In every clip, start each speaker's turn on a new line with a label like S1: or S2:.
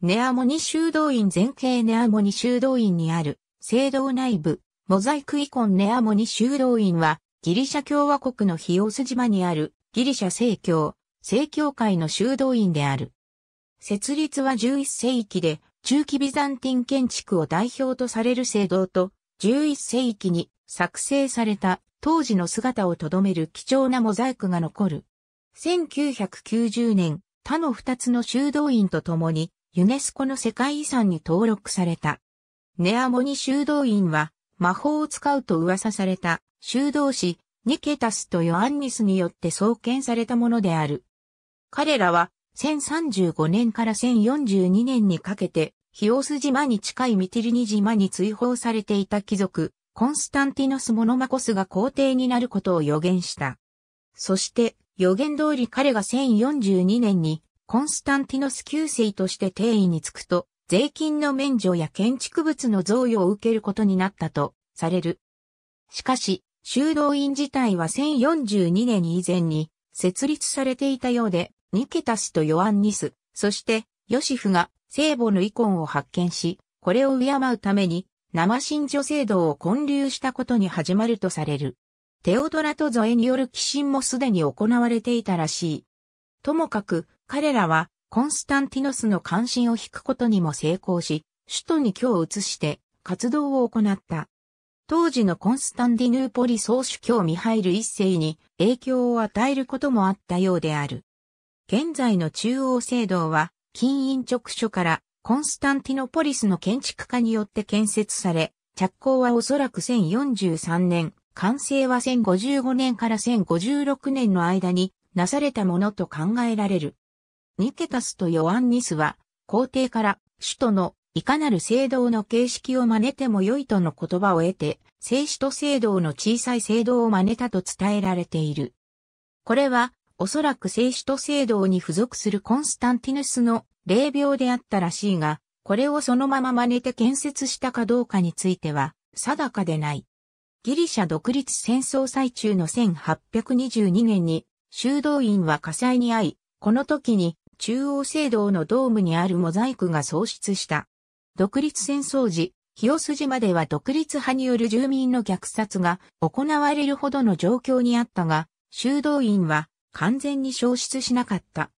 S1: ネアモニ修道院前景ネアモニ修道院にある、聖堂内部、モザイクイコンネアモニ修道院は、ギリシャ共和国のヒオス島にある、ギリシャ聖教、聖教会の修道院である。設立は11世紀で、中期ビザンティン建築を代表とされる聖堂と、11世紀に作成された当時の姿をとどめる貴重なモザイクが残る。1990年、他の2つの修道院とともに、ユネスコの世界遺産に登録された。ネアモニ修道院は、魔法を使うと噂された修道士ニケタスとヨアンニスによって創建されたものである。彼らは1035年から1042年にかけてヒオス島に近いミティルニ島に追放されていた貴族コンスタンティノス・モノマコスが皇帝になることを予言した。そして予言通り彼が1042年にコンスタンティノス旧世として定位につくと、税金の免除や建築物の贈与を受けることになったとされる。しかし、修道院自体は1042年以前に設立されていたようで、ニケタスとヨアンニス、そしてヨシフが聖母の遺恨を発見し、これを敬うために生信女制度を建立したことに始まるとされる。テオドラとゾエによる寄進もすでに行われていたらしい。ともかく、彼らはコンスタンティノスの関心を引くことにも成功し、首都に居を移して活動を行った。当時のコンスタンディヌーポリ総主教ミハイル一世に影響を与えることもあったようである。現在の中央聖堂は、金印直所からコンスタンティノポリスの建築家によって建設され、着工はおそらく1043年、完成は1055年から1056年の間になされたものと考えられる。ニケタスとヨアンニスは、皇帝から首都のいかなる聖堂の形式を真似ても良いとの言葉を得て、聖使と聖堂の小さい聖堂を真似たと伝えられている。これは、おそらく聖使と聖堂に付属するコンスタンティヌスの霊廟であったらしいが、これをそのまま真似て建設したかどうかについては、定かでない。ギリシャ独立戦争最中の1822年に、修道院は火災に遭い、この時に中央聖堂のドームにあるモザイクが喪失した。独立戦争時、清筋までは独立派による住民の虐殺が行われるほどの状況にあったが、修道院は完全に消失しなかった。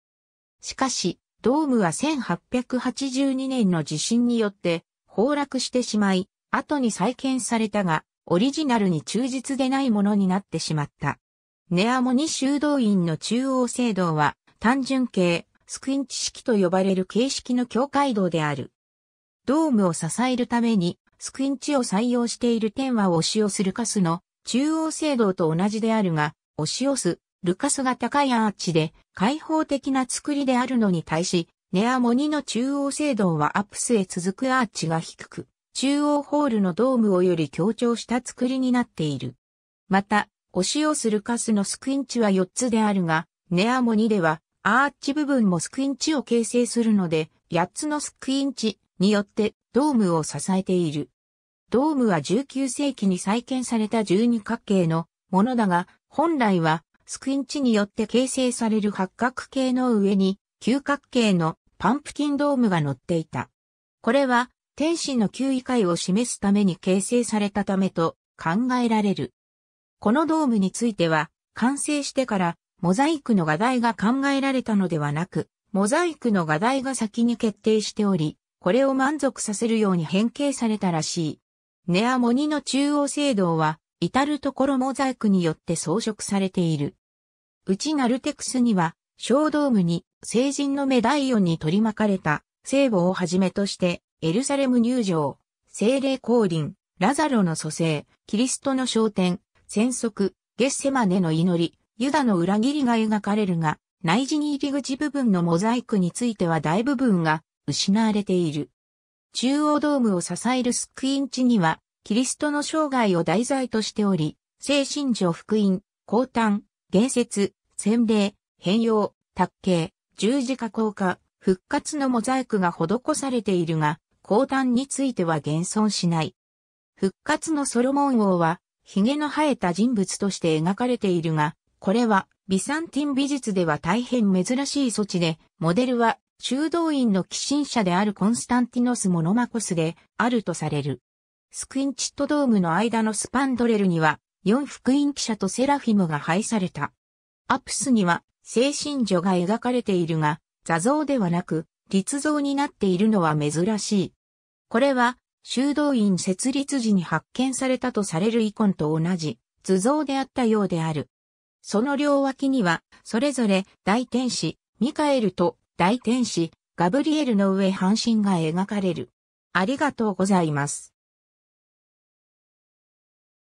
S1: しかし、ドームは1882年の地震によって崩落してしまい、後に再建されたが、オリジナルに忠実でないものになってしまった。ネアモニ修道院の中央聖堂は単純系、スクインチ式と呼ばれる形式の境界道である。ドームを支えるために、スクインチを採用している天は押し寄すルカスの中央聖堂と同じであるが、押し寄すルカスが高いアーチで開放的な作りであるのに対し、ネアモニの中央聖堂はアップスへ続くアーチが低く、中央ホールのドームをより強調した作りになっている。また、押し寄すルカスのスクインチは4つであるが、ネアモニではアーチ部分もスクインチを形成するので、8つのスクインチによってドームを支えている。ドームは19世紀に再建された12角形のものだが、本来はスクインチによって形成される八角形の上に九角形のパンプキンドームが乗っていた。これは天使の球位階を示すために形成されたためと考えられる。このドームについては完成してからモザイクの画題が考えられたのではなく、モザイクの画題が先に決定しており、これを満足させるように変形されたらしい。ネアモニの中央聖堂は、至るところモザイクによって装飾されている。うちナルテクスには、小ドームに聖人のメダイオンに取り巻かれた聖母をはじめとして、エルサレム入場、聖霊降臨、ラザロの蘇生、キリストの昇天、戦足、ゲッセマネの祈り、ユダの裏切りが描かれるが、内地に入り口部分のモザイクについては大部分が失われている。中央ドームを支えるスクイン地には、キリストの生涯を題材としており、精神上福音、降誕、言説、洗礼、変容、卓形、十字架降下、復活のモザイクが施されているが、降誕については現存しない。復活のソロモン王は、髭の生えた人物として描かれているが、これはビサンティン美術では大変珍しい措置で、モデルは修道院の寄進者であるコンスタンティノス・モノマコスであるとされる。スクインチットドームの間のスパンドレルには、四福音記者とセラフィムが配された。アプスには、精神女が描かれているが、座像ではなく、立像になっているのは珍しい。これは、修道院設立時に発見されたとされるイコンと同じ、図像であったようである。その両脇には、それぞれ大天使、ミカエルと大天使、ガブリエルの上半身が描かれる。ありがとうございます。